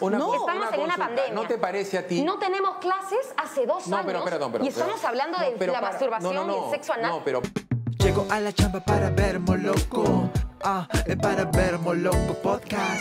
no, ¿No te parece a ti? No tenemos clases hace dos no, años. Pero, pero, y estamos hablando de la masturbación y el sexo anal. No, pero. Llego a la chamba para vermo loco. Ah, eh, para vermo loco podcast.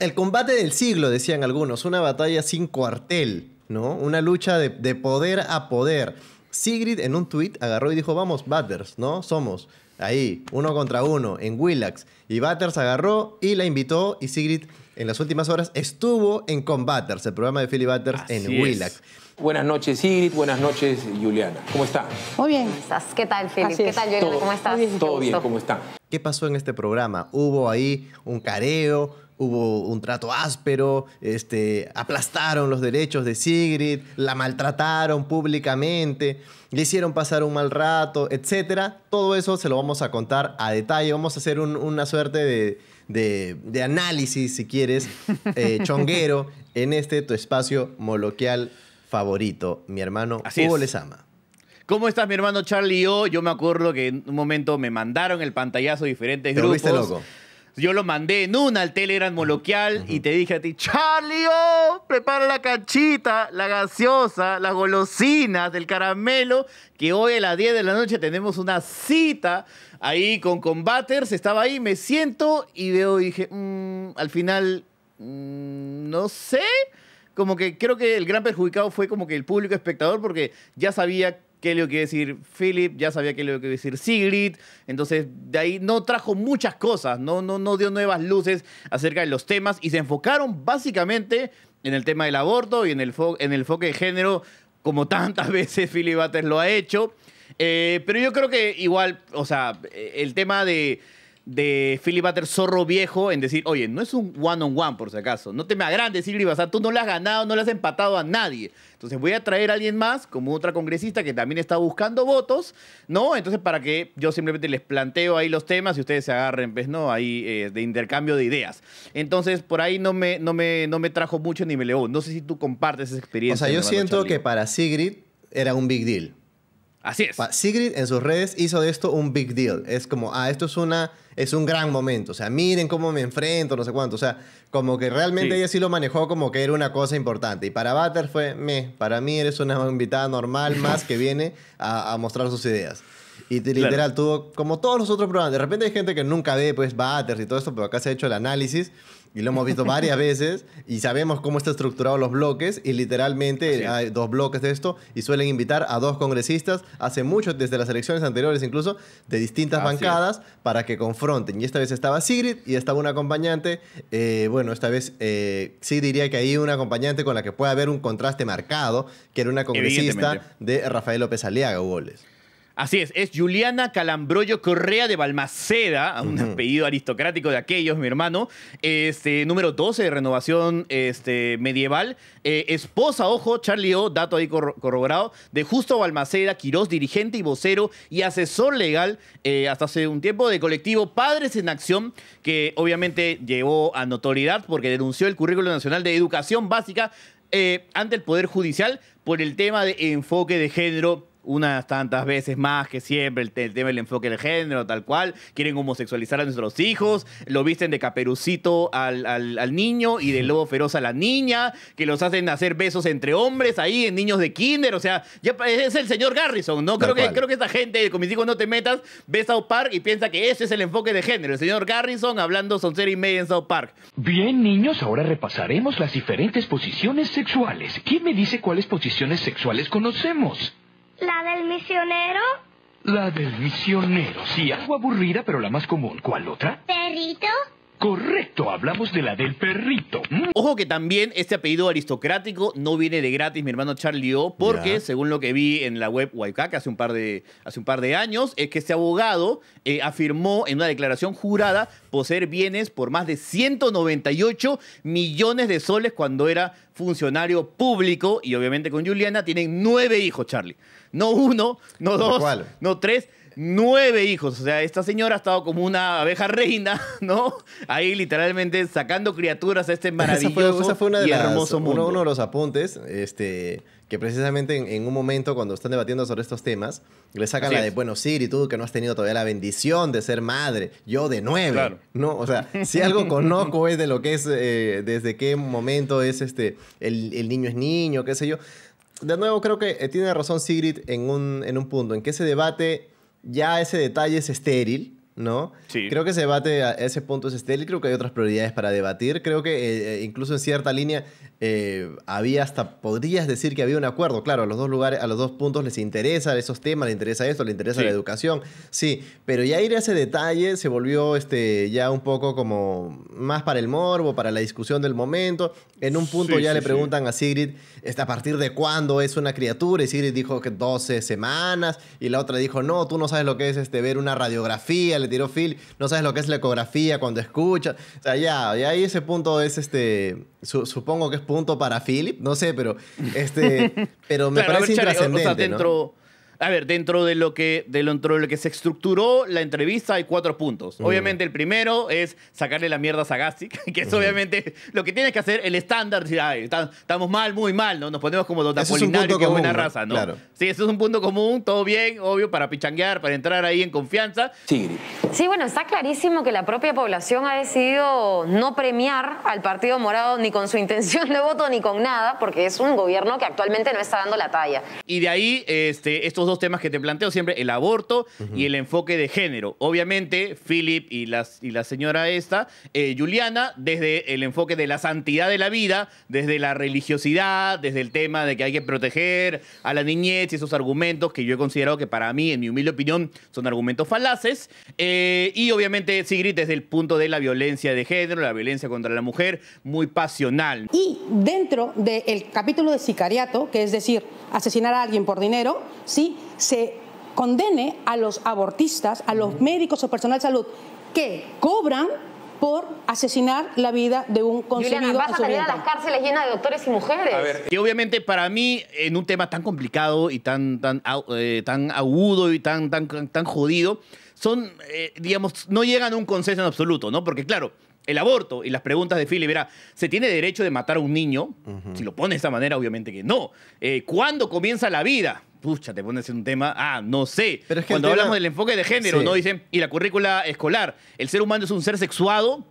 El combate del siglo, decían algunos. Una batalla sin cuartel, ¿no? Una lucha de, de poder a poder. Sigrid en un tweet agarró y dijo: Vamos, Batters, ¿no? Somos. Ahí, uno contra uno, en Willax. Y Batters agarró y la invitó y Sigrid en las últimas horas estuvo en Combaters, el programa de Philly Butters en Willac. Buenas noches, Sigrid. Buenas noches, Juliana. ¿Cómo está? Muy bien. estás? ¿Qué tal, Philip? ¿Qué tal, Juliana? ¿Cómo estás? Todo bien, ¿cómo está? ¿Qué pasó en este programa? ¿Hubo ahí un careo? hubo un trato áspero, este, aplastaron los derechos de Sigrid, la maltrataron públicamente, le hicieron pasar un mal rato, etc. Todo eso se lo vamos a contar a detalle, vamos a hacer una suerte de, análisis, si quieres, eh, chonguero en este tu espacio moloquial favorito. Mi hermano Hugo les ama. ¿Cómo estás, mi hermano Charlie? Yo, yo me acuerdo que en un momento me mandaron el pantallazo de diferentes Te grupos. loco. Yo lo mandé en una al Telegram Moloquial y te dije a ti, Charlie, oh, prepara la cachita, la gaseosa, las golosinas, del caramelo, que hoy a las 10 de la noche tenemos una cita ahí con Combaters. Estaba ahí, me siento y veo y dije, mm, al final, mm, no sé. Como que creo que el gran perjudicado fue como que el público espectador, porque ya sabía qué decir Philip, ya sabía qué le lo que decir Sigrid, entonces de ahí no trajo muchas cosas, no, no, dio nuevas luces acerca de los temas y se enfocaron básicamente en el tema del aborto y en el, en el enfoque de género, como tantas veces Philip Butters lo ha hecho. Eh, pero yo creo que igual, o sea, el tema de de Philip Butter Zorro Viejo en decir, oye, no es un one-on-one por si acaso. No te me agrandes, o sea, tú no le has ganado, no le has empatado a nadie. Entonces voy a traer a alguien más, como otra congresista que también está buscando votos, ¿no? Entonces para que yo simplemente les planteo ahí los temas y ustedes se agarren, pues, ¿no? Ahí eh, de intercambio de ideas. Entonces por ahí no me, no me, no me trajo mucho ni me leo. No sé si tú compartes esa experiencia. O sea, yo siento que para Sigrid era un big deal. Así es. Sigrid en sus redes hizo de esto un big deal. Es como, ah, esto es una es un gran momento. O sea, miren cómo me enfrento, no sé cuánto. O sea, como que realmente ella sí lo manejó como que era una cosa importante. Y para Butter fue, me, para mí eres una invitada normal más que viene a mostrar sus ideas. Y literal, tuvo como todos los otros programas. De repente hay gente que nunca ve, pues, batters y todo esto, pero acá se ha hecho el análisis y lo hemos visto varias veces y sabemos cómo está estructurado los bloques y literalmente hay dos bloques de esto y suelen invitar a dos congresistas hace mucho desde las elecciones anteriores incluso de distintas bancadas para que confronten y esta vez estaba Sigrid y estaba una acompañante eh, bueno esta vez eh, sí diría que hay una acompañante con la que puede haber un contraste marcado que era una congresista de Rafael López Aliaga goles Así es, es Juliana Calambroyo Correa de Balmaceda, un apellido aristocrático de aquellos, mi hermano, este, número 12 de renovación este, medieval, eh, esposa, ojo, Charlie O, dato ahí corroborado, de Justo Balmaceda Quirós, dirigente y vocero y asesor legal eh, hasta hace un tiempo de colectivo Padres en Acción, que obviamente llevó a notoriedad porque denunció el Currículo Nacional de Educación Básica eh, ante el Poder Judicial por el tema de enfoque de género unas tantas veces más que siempre el, tema del enfoque de género, tal cual. Quieren homosexualizar a nuestros hijos, lo visten de caperucito al, al, al, niño y de lobo feroz a la niña, que los hacen hacer besos entre hombres ahí en niños de kinder. O sea, ya es el señor Garrison, ¿no? Creo que, creo que esta gente, con mis hijos no te metas, ve South Park y piensa que ese es el enfoque de género. El señor Garrison hablando son y media en South Park. Bien, niños, ahora repasaremos las diferentes posiciones sexuales. ¿Quién me dice cuáles posiciones sexuales conocemos? ¿La del misionero? La del misionero, sí, algo aburrida, pero la más común. ¿Cuál otra? ¿Perrito? Correcto, hablamos de la del perrito. Mm. Ojo que también este apellido aristocrático no viene de gratis, mi hermano Charlie O, porque según lo que vi en la web Waikaka hace un par de, hace un par de años, es que este abogado eh, afirmó en una declaración jurada poseer bienes por más de 198 millones de soles cuando era funcionario público y obviamente con Juliana tienen nueve hijos, Charlie. No uno, no dos, no tres, nueve hijos. O sea, esta señora ha estado como una abeja reina, ¿no? Ahí literalmente sacando criaturas a este maravilloso esa fue, una de Uno, de los apuntes, este, que precisamente en, un momento cuando están debatiendo sobre estos temas, le sacan la de, bueno, Sigrid, tú que no has tenido todavía la bendición de ser madre, yo de nueve, ¿no? O sea, si algo conozco es de lo que es, eh, desde qué momento es este, el, niño es niño, qué sé yo de nuevo creo que eh, tiene razón Sigrid en un, en un punto, en que ese debate ya ese detalle es estéril, ¿no? Sí. Creo que ese debate ese punto es estéril, creo que hay otras prioridades para debatir, creo que eh, eh, incluso en cierta línea eh, había hasta, podrías decir que había un acuerdo. Claro, a los dos lugares, a los dos puntos les interesa esos temas, les interesa esto, les interesa la educación. Sí, pero ya ir a ese detalle se volvió este, ya un poco como más para el morbo, para la discusión del momento. En un punto ya le preguntan a Sigrid a partir de cuándo es una criatura. Y Sigrid dijo que 12 semanas. Y la otra dijo, no, tú no sabes lo que es este, ver una radiografía, le tiró Phil, no sabes lo que es la ecografía cuando escucha. O sea, ya, y ahí ese punto es este. supongo que es punto para Philip, no sé, pero este pero me parece intrascendente, dentro, ¿no? A ver, dentro de lo que, que se estructuró la entrevista hay cuatro puntos. Obviamente el primero es sacarle la mierda a que es obviamente lo que tienes que hacer, el estándar, estamos mal, muy mal, ¿no? Nos ponemos como los buena raza, ¿no? Sí, eso es un punto común, todo bien, obvio, para pichanguear, para entrar ahí en confianza. Sí, bueno, está clarísimo que la propia población ha decidido no premiar al Partido Morado ni con su intención de voto ni con nada, porque es un gobierno que actualmente no está dando la talla. Y de ahí, este, estos dos temas que te planteo siempre, el aborto y el enfoque de género. Obviamente, Philip y, las, y la señora esta, eh, Juliana, desde el enfoque de la santidad de la vida, desde la religiosidad, desde el tema de que hay que proteger a la niñez y esos argumentos que yo he considerado que para mí, en mi humilde opinión, son argumentos falaces. Eh, y obviamente, Sigrid, desde el punto de la violencia de género, la violencia contra la mujer, muy pasional. Y dentro del capítulo de sicariato, que es decir, asesinar a alguien por dinero, sí, se condene a los abortistas, a los médicos o personal de salud que cobran por asesinar la vida de un concebido vas a las cárceles llenas de doctores y mujeres. y obviamente para mí, en un tema tan complicado y tan, tan, eh, tan agudo y tan, tan, jodido, son, eh, digamos, no llegan a un consenso en absoluto, ¿no? Porque claro, el aborto y las preguntas de Philly, ¿se tiene derecho de matar a un niño? Si lo pone de esa manera, obviamente que no. Eh, ¿Cuándo comienza la vida? pucha, te pones en un tema, ah, no sé. Pero Cuando hablamos del enfoque de género, ¿no? Dicen, y la currícula escolar, el ser humano es un ser sexuado,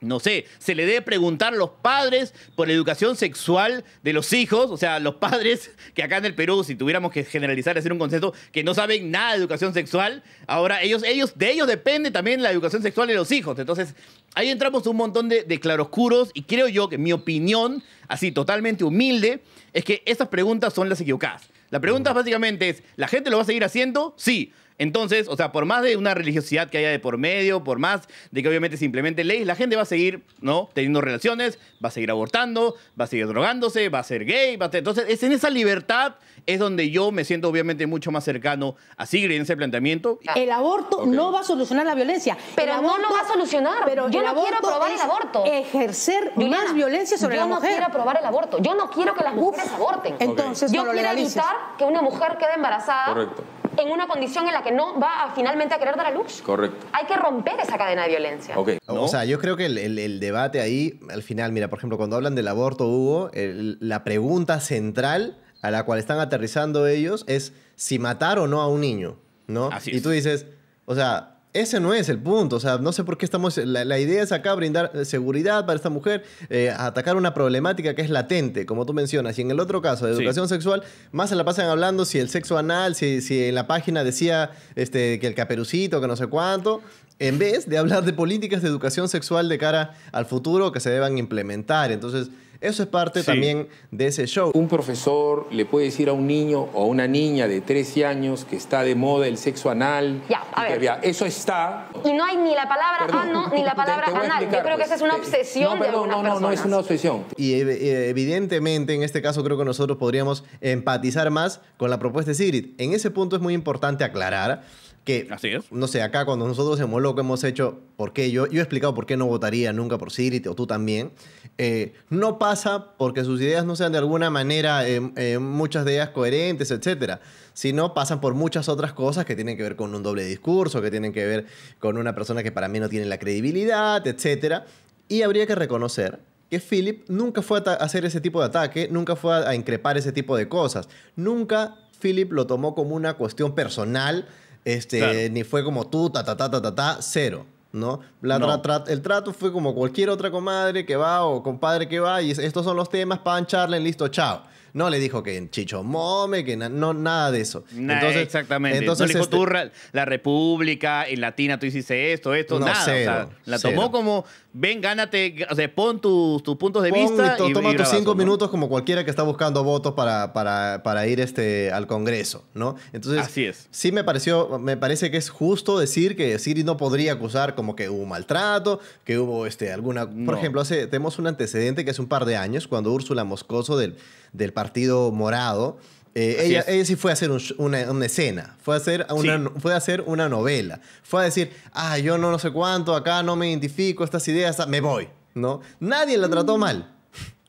no sé, se le debe preguntar a los padres por la educación sexual de los hijos, o sea, los padres que acá en el Perú, si tuviéramos que generalizar, hacer un concepto, que no saben nada de educación sexual, ahora ellos, ellos, de ellos depende también la educación sexual de los hijos. Entonces, ahí entramos un montón de, de claroscuros y creo yo que mi opinión, así totalmente humilde, es que estas preguntas son las equivocadas. La pregunta básicamente es, ¿la gente lo va a seguir haciendo? Sí. Entonces, o sea, por más de una religiosidad que haya de por medio, por más de que obviamente simplemente leyes, la gente va a seguir, ¿no? Teniendo relaciones, va a seguir abortando, va a seguir drogándose, va a ser gay, va a Entonces, es en esa libertad es donde yo me siento obviamente mucho más cercano a Sigrid en ese planteamiento. Ah. El aborto no va a solucionar la violencia. Pero no lo va a solucionar. Pero yo no quiero aprobar el aborto. Ejercer más violencia sobre la mujer. Yo no quiero aprobar el aborto. Yo no quiero que las mujeres aborten. Entonces, yo quiero evitar que una mujer quede embarazada. Correcto en una condición en la que no va a, finalmente a querer dar a luz. Correcto. Hay que romper esa cadena de violencia. O sea, yo creo que el, el, debate ahí, al final, mira, por ejemplo, cuando hablan del aborto, Hugo, la pregunta central a la cual están aterrizando ellos es si matar o no a un niño, ¿no? Así Y tú dices, o sea, ese no es el punto. O sea, no sé por qué estamos. La, idea es acá brindar eh, seguridad para esta mujer, eh, atacar una problemática que es latente, como tú mencionas. Y en el otro caso, de educación sexual, más se la pasan hablando si el sexo anal, si, en la página decía este, que el caperucito, que no sé cuánto. En vez de hablar de políticas de educación sexual de cara al futuro que se deban implementar. Entonces. Eso es parte también de ese show. Un profesor le puede decir a un niño o a una niña de 13 años que está de moda el sexo anal. Ya, a ver. eso está. Y no hay ni la palabra ah, ni la palabra anal. Yo creo que pues. esa es una eh, obsesión. de perdón, de no, no, no, no es una obsesión. Y eh, evidentemente en este caso creo que nosotros podríamos empatizar más con la propuesta de Sigrid. En ese punto es muy importante aclarar que, No sé, acá cuando nosotros hemos lo que hemos hecho, porque yo, yo he explicado por qué no votaría nunca por Siri, o tú también. Eh, no pasa porque sus ideas no sean de alguna manera, eh, eh, muchas de ellas coherentes, etcétera, sino pasan por muchas otras cosas que tienen que ver con un doble discurso, que tienen que ver con una persona que para mí no tiene la credibilidad, etcétera. Y habría que reconocer que Philip nunca fue a hacer ese tipo de ataque, nunca fue a increpar ese tipo de cosas. Nunca Philip lo tomó como una cuestión personal este, ni fue como tú, ta, ta, ta, ta, ta, ta cero. ¿no? el trato fue como cualquier otra comadre que va o compadre que va y estos son los temas, pan, charlen, listo, chao. No le dijo que Chicho Mome, que no, nada de eso. entonces, exactamente. Entonces, no le dijo este tú, la República, en Latina tú hiciste esto, esto, nada. o la tomó como, ven, gánate, pon tus puntos de vista. Y, toma tus cinco minutos como cualquiera que está buscando votos para, para, ir este, al Congreso, ¿no? Entonces, Así es. sí me pareció, me parece que es justo decir que Siri no podría acusar como que hubo maltrato, que hubo este, alguna... Por ejemplo, hace, tenemos un antecedente que hace un par de años, cuando Úrsula Moscoso del del Partido Morado, eh, ella, ella, sí fue a hacer una, escena, fue a hacer una, hacer una novela, fue a decir, ah, yo no, no sé cuánto, acá no me identifico, estas ideas, ah, me voy, ¿no? Nadie la trató mm. mal,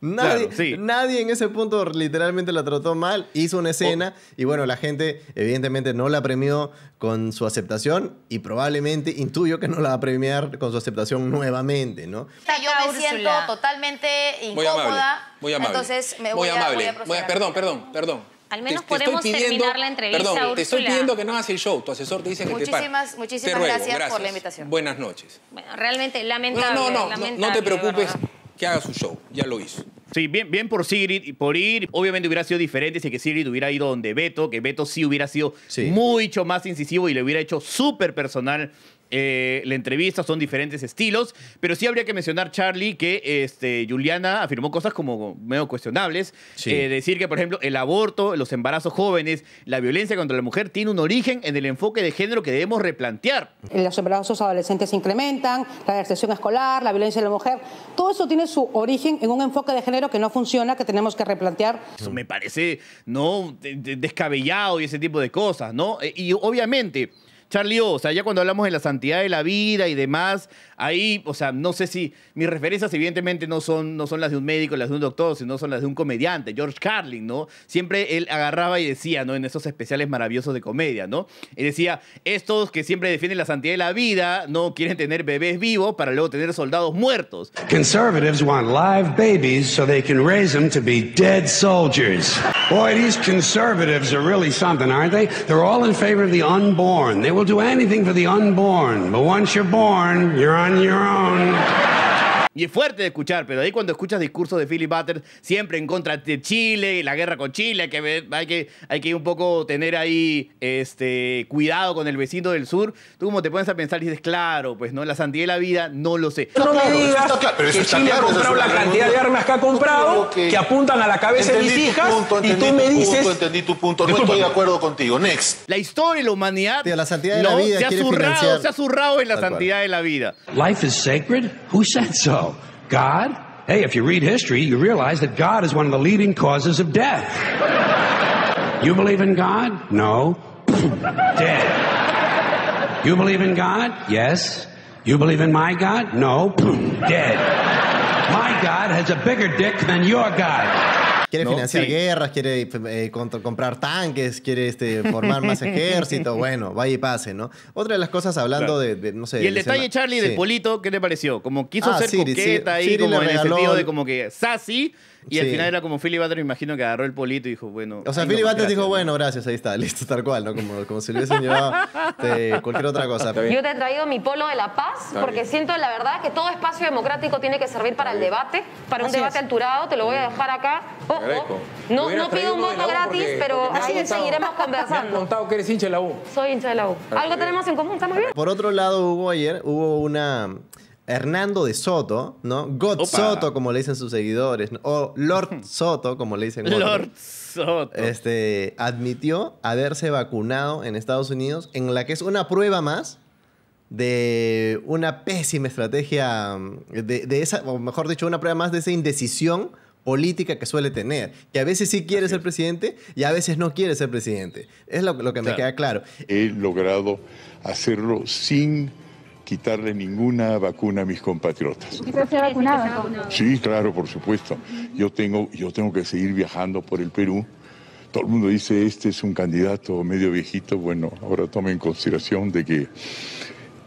Nadie, nadie en ese punto literalmente la trató mal, hizo una escena oh. y bueno, la gente evidentemente no la premió con su aceptación y probablemente intuyo que no la va a premiar con su aceptación nuevamente, ¿no? Yo me siento totalmente incómoda. Muy amable. Muy amable. Entonces me voy, muy amable. perdón, perdón, perdón. Al menos podemos terminar la entrevista. Perdón, te estoy pidiendo que no hagas el show. Tu asesor te dice que te pare. Muchísimas gracias, por la invitación. Buenas noches. realmente lamentable. No, no, no, no te preocupes que haga su show. Ya lo hizo. Sí, bien, bien por Sigrid por ir. Obviamente hubiera sido diferente si que Sigrid hubiera ido donde Beto, que Beto sí hubiera sido mucho más incisivo y le hubiera hecho súper personal eh, la entrevista, son diferentes estilos, pero sí habría que mencionar, Charlie, que este, Juliana afirmó cosas como medio cuestionables. Eh, decir que, por ejemplo, el aborto, los embarazos jóvenes, la violencia contra la mujer tiene un origen en el enfoque de género que debemos replantear. Los embarazos adolescentes se incrementan, la deserción escolar, la violencia de la mujer, todo eso tiene su origen en un enfoque de género que no funciona, que tenemos que replantear. Eso me parece, ¿no? Descabellado y ese tipo de cosas, ¿no? Eh, y obviamente Charlie O, sea, ya cuando hablamos de la santidad de la vida y demás, ahí, o sea, no sé si mis referencias evidentemente no son, no son las de un médico, las de un doctor, sino son las de un comediante, George Carlin, ¿no? Siempre él agarraba y decía, ¿no? En esos especiales maravillosos de comedia, ¿no? Y decía, estos que siempre defienden la santidad de la vida no quieren tener bebés vivos para luego tener soldados muertos. Conservatives want live babies so they can raise them to be dead soldiers. Boy, these conservatives are really something, aren't they? They're all in favor of the unborn. They will do anything for the unborn, but once you're born, you're on your own. Y es fuerte de escuchar, pero ahí cuando escuchas discursos de Philip Butter, siempre en contra de Chile, la guerra con Chile, que hay que, hay que un poco tener ahí este, cuidado con el vecino del sur, tú como te pones a pensar y dices, claro, pues no, la santidad de la vida, no lo sé. No me digas pero eso que Chile ha comprado la cantidad de armas que ha comprado, que, apuntan a la cabeza de mis hijas, y tú me dices... entendí tu punto, no estoy de acuerdo contigo. Next. La historia y la humanidad... se ha zurrado, en la santidad de la vida. Life is sacred? Who said so? God, hey, if you read history, you realize that God is one of the leading causes of death. you believe in God? No. dead. You believe in God? Yes. You believe in my God? No. dead. My God has a bigger dick than your God. Quiere financiar guerras, quiere eh, comprar tanques, quiere este, formar más ejército. Bueno, vaya y pase, ¿no? Otra de las cosas hablando de, no sé. Y el detalle, Charlie, de Polito, ¿qué le pareció? Como quiso ah, ser coqueta ahí, como en el sentido de como que sassy y al final era como Philly Butter, me imagino que agarró el polito y dijo, bueno. O sea, Philly pues, dijo, bueno, gracias, ahí está, listo, tal cual, ¿no? Como, como si le hubiesen llevado cualquier otra cosa. Yo te he traído mi polo de la paz, porque siento la verdad que todo espacio democrático tiene que servir para el debate, para un debate alturado, te lo voy a dejar acá. Oh, oh. no, no pido un voto gratis, pero ahí seguiremos conversando. Me has contado que eres hincha de la U. Soy hincha de la U. Algo tenemos en común, estamos bien. Por otro lado, hubo ayer hubo una Hernando de Soto, ¿no? God Soto, como le dicen sus seguidores, o Lord Soto, como le dicen Lord Soto. Este, admitió haberse vacunado en Estados Unidos, en la que es una prueba más de una pésima estrategia, mm, de, esa, o mejor dicho, una prueba más de esa indecisión política que suele tener, que a veces sí quiere ser presidente y a veces no quiere ser presidente. Es lo, que me queda claro. He logrado hacerlo sin quitarle ninguna vacuna a mis compatriotas. Sí, claro, por supuesto. Yo tengo, yo tengo que seguir viajando por el Perú. Todo el mundo dice, este es un candidato medio viejito. Bueno, ahora tome en consideración de que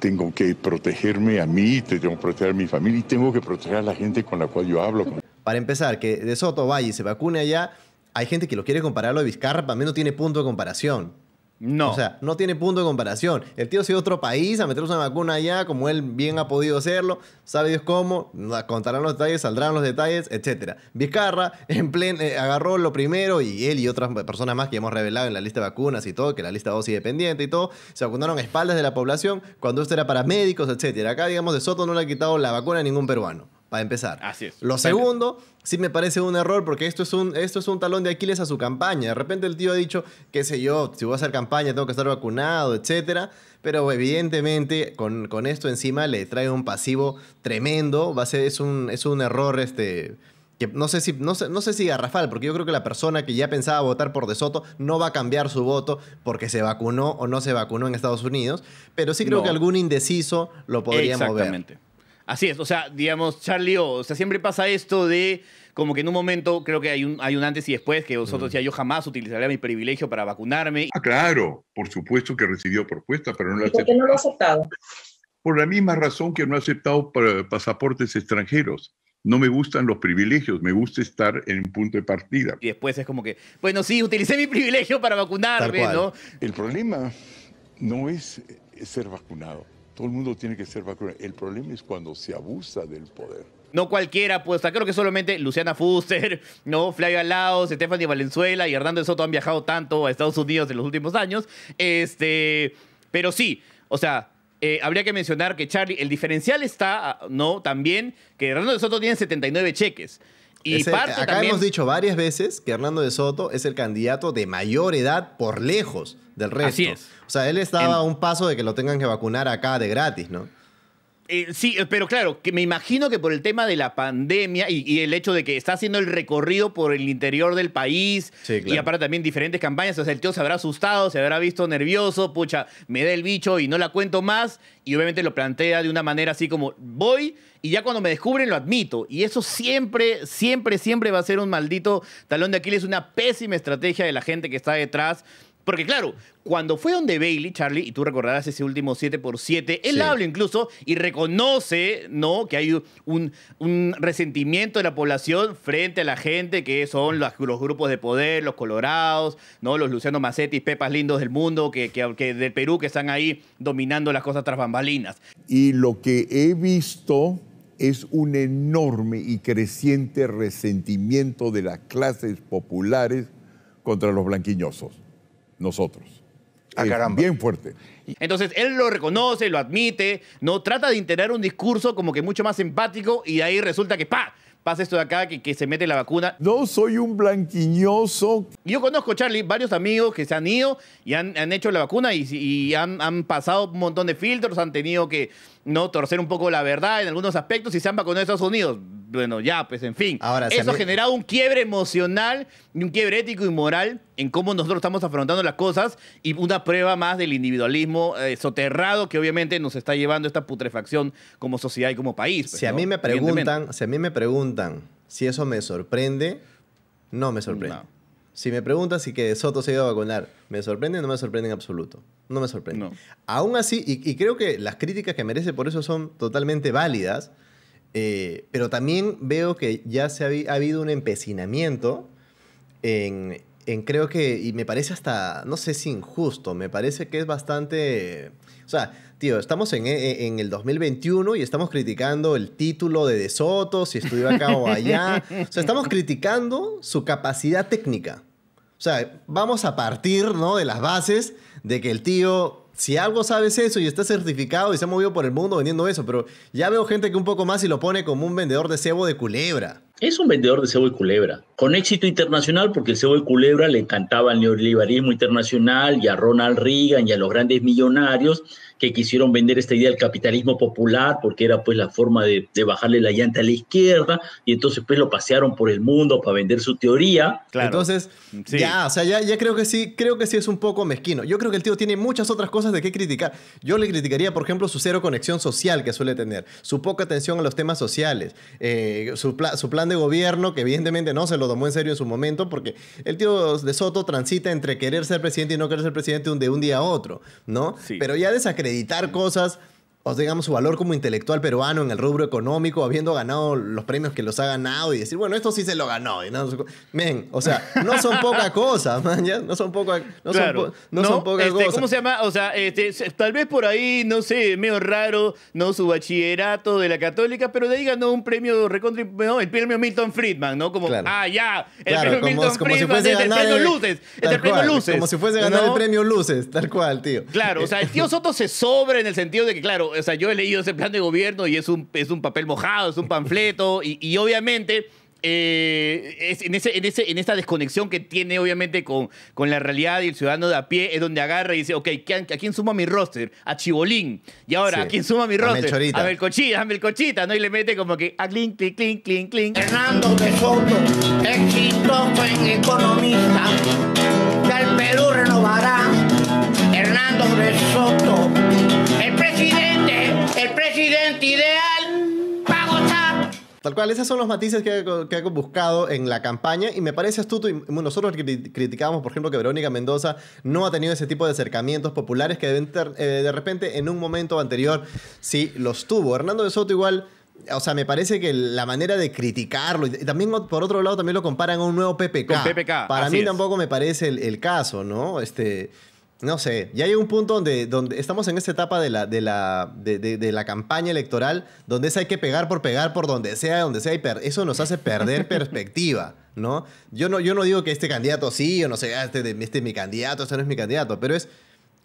tengo que protegerme a mí, tengo que proteger a mi familia y tengo que proteger a la gente con la cual yo hablo. Para empezar, que De Soto vaya y se vacune allá, hay gente que lo quiere compararlo a Vizcarra, para mí no tiene punto de comparación no. O sea, no tiene punto de comparación. El tío se a otro país a meterse una vacuna allá, como él bien ha podido hacerlo, sabe Dios cómo, contarán los detalles, saldrán los detalles, etc. Vizcarra en pleno eh, agarró lo primero y él y otras personas más que hemos revelado en la lista de vacunas y todo, que la lista dosis dependiente y todo, se vacunaron a espaldas de la población cuando esto era para médicos, etc. Acá, digamos, de Soto no le ha quitado la vacuna a ningún peruano para empezar. Así es. Lo segundo, sí me parece un error porque esto es un, esto es un talón de Aquiles a su campaña. De repente el tío ha dicho, qué sé yo, si voy a hacer campaña tengo que estar vacunado, etcétera. Pero evidentemente con, con esto encima le trae un pasivo tremendo. Va a ser, es un, es un error este... Que no sé si no sé, no sé si garrafal, porque yo creo que la persona que ya pensaba votar por De Soto no va a cambiar su voto porque se vacunó o no se vacunó en Estados Unidos, pero sí creo que algún indeciso lo podría mover. Exactamente. Así es, o sea, digamos, Charlie o, sea, siempre pasa esto de como que en un momento creo que hay un, hay un antes y después que vosotros ya yo jamás utilizaría mi privilegio para vacunarme. Ah, claro, por supuesto que recibió propuesta, pero no la aceptó. ¿Por no lo ha aceptado? Por la misma razón que no ha aceptado pasaportes extranjeros no me gustan los privilegios, me gusta estar en un punto de partida. Y después es como que, bueno, sí, utilicé mi privilegio para vacunarme, ¿no? El problema no es eh, ser vacunado. Todo el mundo tiene que ser vacunado. El problema es cuando se abusa del poder. No cualquiera, pues creo que solamente Luciana Fuster, ¿no? Flavia Laos, Stephanie Valenzuela y Hernando de Soto han viajado tanto a Estados Unidos en los últimos años. Este, pero sí, o sea, eh, habría que mencionar que Charlie, el diferencial está, ah, ¿no? También que Hernando de Soto tiene 79 cheques acá hemos dicho varias veces que Hernando de Soto es el candidato de mayor edad por lejos del resto. O sea, él estaba a un paso de que lo tengan que vacunar acá de gratis, ¿no? Eh, sí, eh, pero claro, que me imagino que por el tema de la pandemia y, el hecho de que está haciendo el recorrido por el interior del país y aparte también diferentes campañas, o sea, el tío se habrá asustado, se habrá visto nervioso, pucha, me da el bicho y no la cuento más y obviamente lo plantea de una manera así como voy y ya cuando me descubren lo admito y eso siempre, siempre, siempre va a ser un maldito talón de Aquiles, una pésima estrategia de la gente que está detrás porque claro, cuando fue donde Bailey, Charlie, y tú recordarás ese último 7x7, él habla incluso y reconoce, ¿no? Que hay un, resentimiento de la población frente a la gente que son los, grupos de poder, los colorados, ¿no? Los Luciano Macetis, Pepas Lindos del mundo, que, que, del Perú, que están ahí dominando las cosas tras bambalinas. Y lo que he visto es un enorme y creciente resentimiento de las clases populares contra los blanquiñosos nosotros. Ah, caramba. Bien fuerte. Entonces, él lo reconoce, lo admite, ¿no? Trata de integrar un discurso como que mucho más empático y ahí resulta que ¡pa! Pasa esto de acá, que, se mete la vacuna. No soy un blanquiñoso. Yo conozco, Charlie, varios amigos que se han ido y han, hecho la vacuna y, han pasado un montón de filtros, han tenido que ¿no? Torcer un poco la verdad en algunos aspectos y se han vacunado a Estados Unidos. Bueno, ya, pues en fin. Ahora, Eso ha generado un quiebre emocional y un quiebre ético y moral en cómo nosotros estamos afrontando las cosas y una prueba más del individualismo eh, soterrado que obviamente nos está llevando esta putrefacción como sociedad y como país. Pues, si a mí me preguntan, si a mí me preguntan si eso me sorprende, no me sorprende. Si me preguntan si que Soto se iba a vacunar, ¿me sorprende? No me sorprende en absoluto no me sorprende. Aún así, y, creo que las críticas que merece por eso son totalmente válidas, eh, pero también veo que ya se ha, habido un empecinamiento en, creo que, y me parece hasta, no sé si injusto, me parece que es bastante, o sea, tío, estamos en, e, e, el 2021 y estamos criticando el título de De Soto, si estudió acá o allá, o sea, estamos criticando su capacidad técnica. O sea, vamos a partir ¿no? de las bases de que el tío si algo sabes eso y está certificado y se ha movido por el mundo vendiendo eso, pero ya veo gente que un poco más y lo pone como un vendedor de cebo de culebra. Es un vendedor de cebo de culebra, con éxito internacional porque el cebo de culebra le encantaba al neoliberalismo internacional y a Ronald Reagan y a los grandes millonarios que quisieron vender esta idea del capitalismo popular, porque era pues la forma de, de, bajarle la llanta a la izquierda, y entonces pues lo pasearon por el mundo para vender su teoría. Entonces, ya, o sea, ya, ya creo que sí, creo que sí es un poco mezquino. Yo creo que el tío tiene muchas otras cosas de qué criticar. Yo le criticaría, por ejemplo, su cero conexión social que suele tener, su poca atención a los temas sociales, eh, su, su plan de gobierno, que evidentemente no se lo tomó en serio en su momento, porque el tío de Soto transita entre querer ser presidente y no querer ser presidente de un día a otro, ¿no? Pero ya desacreditó editar cosas o digamos su valor como intelectual peruano en el rubro económico, habiendo ganado los premios que los ha ganado y decir, bueno, esto sí se lo ganó. men, o sea, no son pocas cosas, ¿ya? no son pocas no este, ¿Cómo se llama? O sea, este, tal vez por ahí, no sé, medio raro, no su bachillerato de la católica, pero de ahí ganó un premio no, el premio Milton Friedman, ¿no? Como, ah, ya, el premio como, si fuese el premio Luces, el premio Luces. Como si fuese ganar el premio Luces, tal cual, tío. Claro, o sea, el tío Soto se sobra en el sentido de que, claro, o sea, yo he leído ese plan de gobierno y es un, es un papel mojado, es un panfleto, y, obviamente... en, ese, en, ese, en esta desconexión que tiene obviamente con, con la realidad y el ciudadano de a pie es donde agarra y dice, ok, ¿a quién suma mi roster? A Chibolín. Y ahora, ¿a quién suma mi roster? A ver, A Melcochita, a Melcochita, ¿no? Y le mete como que a clink, clink, clink, clink, clink. Hernando de Soto, en economista, que Perú renovará. Hernando de Soto Tal cual, esos son los matices que, que he buscado en la campaña y me parece astuto. Y nosotros criticábamos, por ejemplo, que Verónica Mendoza no ha tenido ese tipo de acercamientos populares que eh, de repente en un momento anterior sí los tuvo. Hernando de Soto igual o sea, me parece que la manera de criticarlo, y también por otro lado también lo comparan a un nuevo PPK. Para mí tampoco me parece el, el, caso, ¿no? Este, no sé, ya hay un punto donde, donde estamos en esta etapa de la, de, la, de, la campaña electoral, donde se hay que pegar por pegar, por donde sea, donde sea, y eso nos hace perder perspectiva, ¿no? Yo, ¿no? yo no digo que este candidato sí, o no sé, ah, este, este es mi candidato, este no es mi candidato, pero es,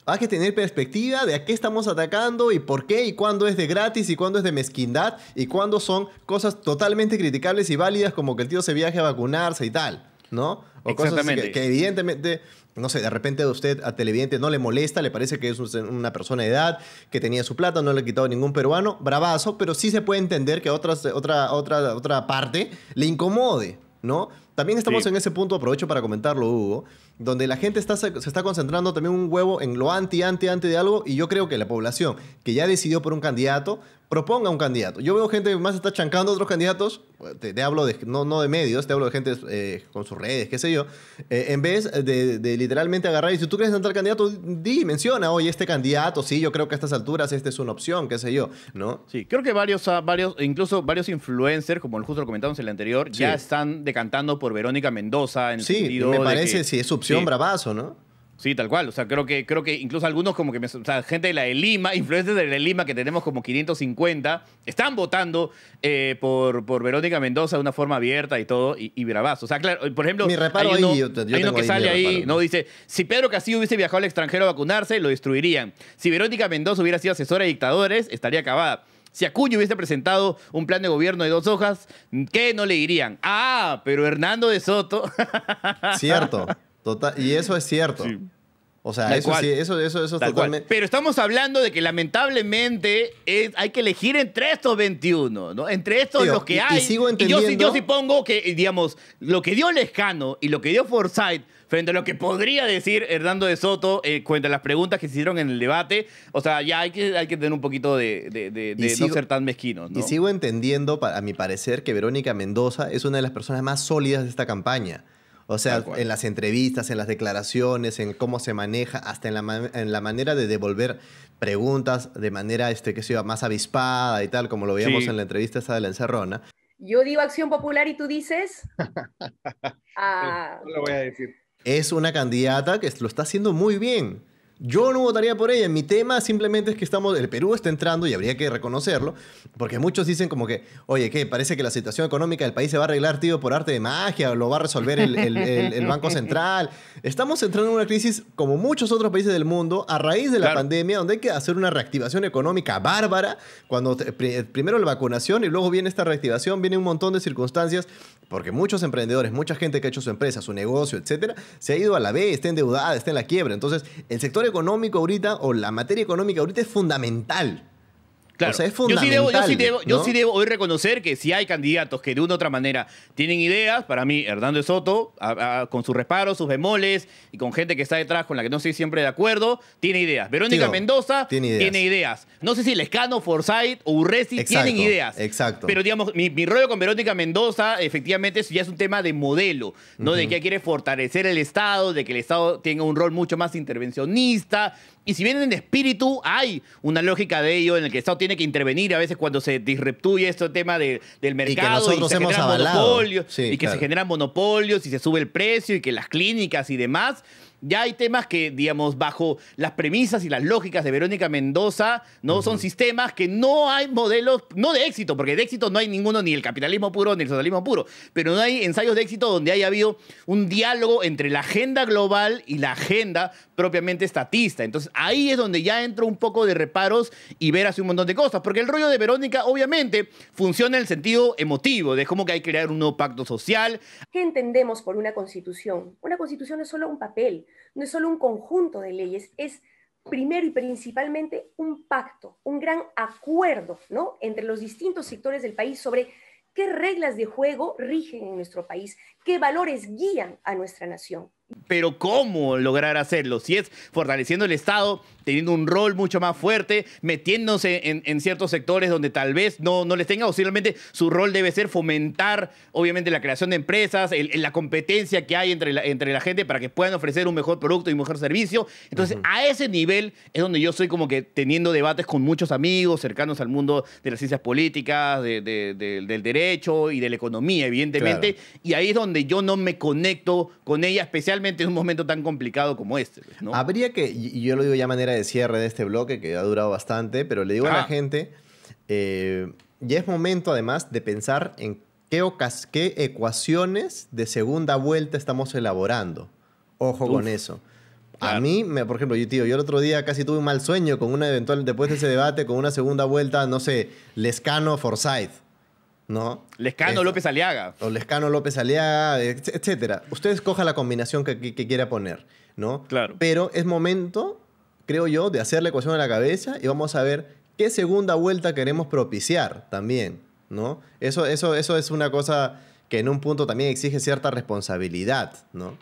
hay que tener perspectiva de a qué estamos atacando y por qué y cuándo es de gratis y cuándo es de mezquindad y cuándo son cosas totalmente criticables y válidas como que el tío se viaje a vacunarse y tal. ¿no? O cosas que, evidentemente, no sé, de repente a usted, a televidente, no le molesta, le parece que es una persona de edad, que tenía su plata, no le ha quitado ningún peruano, bravazo, pero sí se puede entender que otra, otra, otra parte le incomode, ¿no? También estamos en ese punto, aprovecho para comentarlo, Hugo, donde la gente está, se está concentrando también un huevo en lo anti, anti, anti de algo, y yo creo que la población que ya decidió por un candidato proponga un candidato. Yo veo gente que más está chancando a otros candidatos, te, hablo de, no, no, de medios, te hablo de gente eh, con sus redes, qué sé yo, eh, en vez de, literalmente agarrar y si tú crees en candidato, di, menciona, oye, este candidato, sí, yo creo que a estas alturas esta es una opción, qué sé yo, ¿no? Sí, creo que varios, ah, varios e incluso varios influencers, como justo lo comentamos en el anterior, ya están decantando por Verónica Mendoza en sí, me parece, si es opción bravazo, ¿no? Sí, tal cual. O sea, creo que, creo que incluso algunos como que... o sea, gente de la de Lima, influencers de la de Lima, que tenemos como 550, están votando eh, por, por Verónica Mendoza de una forma abierta y todo, y, y O sea, claro, eh, por ejemplo... Mi reparo que sale ahí, ¿no? Dice, si Pedro Castillo hubiese viajado al extranjero a vacunarse, lo destruirían. Si Verónica Mendoza hubiera sido asesora de dictadores, estaría acabada. Si Acuño hubiese presentado un plan de gobierno de dos hojas, ¿qué no le dirían? Ah, pero Hernando de Soto. Cierto y eso es cierto. O sea, eso, sí, eso, eso, es totalmente. Pero estamos hablando de que lamentablemente hay que elegir entre estos 21, ¿no? Entre estos los que hay. Y, sigo entendiendo... yo, sí pongo que, digamos, lo que dio Lescano y lo que dio Forsyth frente a lo que podría decir Hernando de Soto eh, contra las preguntas que se hicieron en el debate. O sea, ya hay que, hay que tener un poquito de, no ser tan mezquinos. ¿no? Y sigo entendiendo, a mi parecer, que Verónica Mendoza es una de las personas más sólidas de esta campaña. O sea, en las entrevistas, en las declaraciones, en cómo se maneja, hasta en la, manera de devolver preguntas de manera este, que sea más avispada y tal, como lo veíamos en la entrevista esa de la encerrona. Yo digo acción popular y tú dices... Ah. no lo voy a decir. Es una candidata que lo está haciendo muy bien. Yo no votaría por ella. Mi tema simplemente es que estamos, el Perú está entrando y habría que reconocerlo, porque muchos dicen como que, oye, que parece que la situación económica del país se va a arreglar, tío, por arte de magia, o lo va a resolver el, Banco Central. Estamos entrando en una crisis como muchos otros países del mundo a raíz de la pandemia, donde hay que hacer una reactivación económica bárbara, cuando primero la vacunación y luego viene esta reactivación, viene un montón de circunstancias porque muchos emprendedores, mucha gente que ha hecho su empresa, su negocio, etcétera, se ha ido a la B, está endeudada, está en la quiebra. Entonces, el sector económico ahorita o la materia económica ahorita es fundamental yo sí, debo, yo hoy reconocer que si hay candidatos que de una u otra manera tienen ideas, para mí Hernando Soto, con sus reparos, sus bemoles y con gente que está detrás con la que no estoy siempre de acuerdo, tiene ideas. Verónica Mendoza tiene ideas. No sé si Lescano, Forsyth o Urresi tienen ideas. Exacto. Pero digamos, mi, rollo con Verónica Mendoza, efectivamente, ya es un tema de modelo, ¿no? De que quiere fortalecer el Estado, de que el Estado tenga un rol mucho más intervencionista, y si bien en espíritu hay una lógica de ello en el que el Estado tiene que intervenir a veces cuando se disruptuye este tema del mercado y, que se generan monopolios y que se generan monopolios y se sube el precio y que las clínicas y demás ya hay temas que, digamos, bajo las premisas y las lógicas de Verónica Mendoza, ¿no? Son sistemas que no hay modelos, no de éxito, porque de éxito no hay ninguno, ni el capitalismo puro, ni el socialismo puro, pero no hay ensayos de éxito donde haya habido un diálogo entre la agenda global y la agenda propiamente estatista. Entonces ahí es donde ya entro un poco de reparos y ver hace un montón de cosas, porque el rollo de Verónica obviamente funciona en el sentido emotivo, de cómo que hay que crear un nuevo pacto social. ¿Qué entendemos por una constitución? Una constitución es solo un papel no es solo un conjunto de leyes, es primero y principalmente un pacto, un gran acuerdo entre los distintos sectores del país sobre qué reglas de juego rigen en nuestro país, qué valores guían a nuestra nación pero ¿cómo lograr hacerlo? Si es fortaleciendo el Estado, teniendo un rol mucho más fuerte, metiéndose en, ciertos sectores donde tal vez no, no les tenga, o simplemente su rol debe ser fomentar, obviamente, la creación de empresas, la competencia que hay entre la, entre la gente para que puedan ofrecer un mejor producto y un mejor servicio. Entonces, a ese nivel es donde yo estoy como que teniendo debates con muchos amigos cercanos al mundo de las ciencias políticas, del derecho y de la economía, evidentemente, y ahí es donde yo no me conecto con ella especialmente en un momento tan complicado como este. Pues, ¿no? Habría que, y yo lo digo ya manera de cierre de este bloque, que ha durado bastante, pero le digo a la ah. gente, eh, ya es momento además de pensar en qué, qué ecuaciones de segunda vuelta estamos elaborando. Ojo con eso. A mí, me, por ejemplo, yo, tío, yo el otro día casi tuve un mal sueño con una eventual, después de ese debate, con una segunda vuelta, no sé, Lescano Forsyth. ¿no? Lescano López Aliaga. Lescano López Aliaga, etcétera. Usted escoja la combinación que, quiera poner, ¿no? Claro. Pero es momento, creo yo, de hacer la ecuación a la cabeza y vamos a ver qué segunda vuelta queremos propiciar también, ¿no? Eso, eso, eso es una cosa que en un punto también exige cierta responsabilidad, ¿no?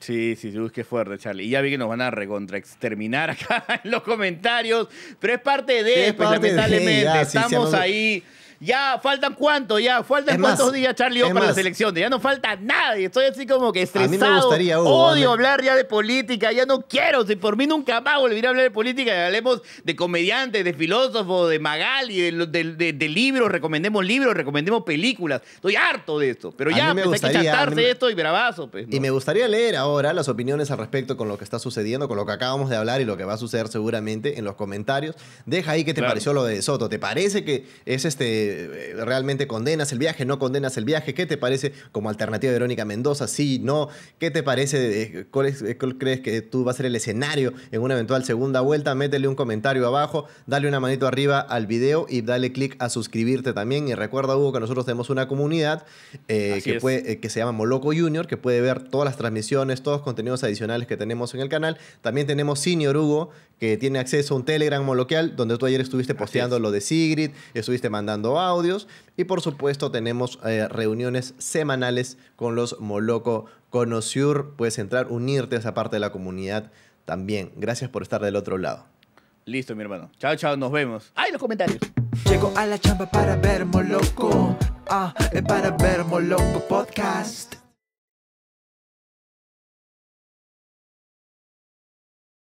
Sí, sí, Luz, qué fuerte, Charlie. Y ya vi que nos van a recontra exterminar acá en los comentarios, pero es parte de, sí, Estamos ahí. Ya faltan cuánto, ya faltan cuántos días, Charlie, para la selección. Ya no falta nada. Y estoy así como que estresado. A mí me gustaría, Odio ¿eh? hablar ya de política. Ya no quiero. Si por mí nunca más volveré a hablar de política. Hablemos de comediantes, de filósofos, de Magali, de, de, libros. Recomendemos libros, recomendemos películas. Estoy harto de esto. Pero ya, me pues, hay que me... esto y bravazo. Pues, y me gustaría leer ahora las opiniones al respecto con lo que está sucediendo, con lo que acabamos de hablar y lo que va a suceder seguramente en los comentarios. Deja ahí qué te pareció lo de Soto. ¿Te parece que es este eh, eh, realmente condenas el viaje, no condenas el viaje, ¿qué te parece como alternativa de Verónica Mendoza? Sí, no, ¿qué te parece? Eh, ¿Cuál, crees que tú vas a ser el escenario en una eventual segunda vuelta? Métele un comentario abajo, dale una manito arriba al video y dale click a suscribirte también. Y recuerda, Hugo, que nosotros tenemos una comunidad que, se llama Moloco Junior, que puede ver todas las transmisiones, todos los contenidos adicionales que tenemos en el canal. También tenemos Senior Hugo, que tiene acceso a un Telegram moloquial, donde tú ayer estuviste posteando lo de Sigrid, estuviste mandando audios y por supuesto tenemos eh, reuniones semanales con los Moloco Conociur. Puedes entrar, unirte a esa parte de la comunidad también. Gracias por estar del otro lado. Listo, mi hermano. Chao, chao, nos vemos. ahí los comentarios! Llego a la chamba para ver Moloco. Ah, para ver Moloco Podcast.